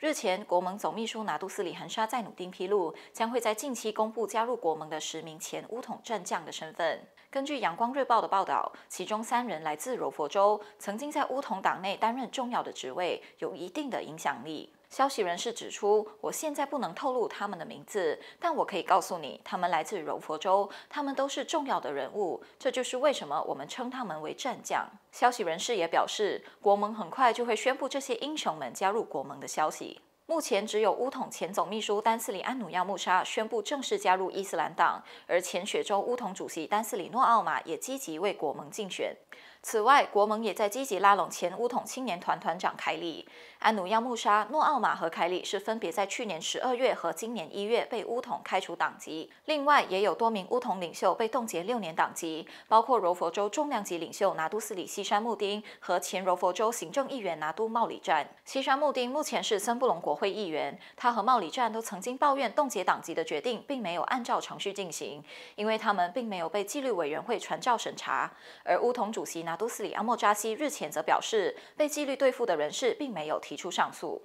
日前，国盟总秘书拿杜斯里恒沙在努丁披露，将会在近期公布加入国盟的十名前乌统战将的身份。根据《阳光日报》的报道，其中三人来自柔佛州，曾经在乌统党内担任重要的职位，有一定的影响力。消息人士指出，我现在不能透露他们的名字，但我可以告诉你，他们来自柔佛州，他们都是重要的人物，这就是为什么我们称他们为战将。消息人士也表示，国盟很快就会宣布这些英雄们加入国盟的消息。目前只有乌统前总秘书丹斯里安努亚穆沙宣布正式加入伊斯兰党，而前雪州乌统主席丹斯里诺奥马也积极为国盟竞选。此外，国盟也在积极拉拢前乌统青年团团长凯里。安努亚穆沙、诺奥马和凯里是分别在去年十二月和今年一月被乌统开除党籍。另外，也有多名乌统领袖被冻结六年党籍，包括柔佛州重量级领袖拿督斯里西山木丁和前柔佛州行政议员拿督茂里占。西山木丁目前是森布隆国。会议员他和茂里站都曾经抱怨冻结党籍的决定并没有按照程序进行，因为他们并没有被纪律委员会传召审查。而乌统主席拿督斯里阿莫扎西日前则表示，被纪律对付的人士并没有提出上诉。